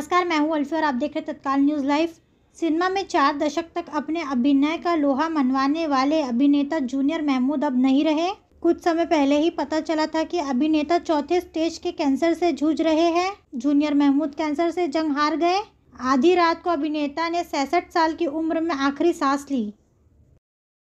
नमस्कार मैं हूं अल्फी और आप देख रहे तत्काल न्यूज़ लाइव सिनेमा में चार दशक तक अपने अभिनय का लोहा मनवाने वाले अभिनेता जूनियर महमूद अब नहीं रहे कुछ समय पहले ही पता चला था कि अभिनेता चौथे स्टेज के कैंसर से जूझ रहे हैं जूनियर महमूद कैंसर से जंग हार गए आधी रात को अभिनेता ने सैंसठ साल की उम्र में आखिरी सांस ली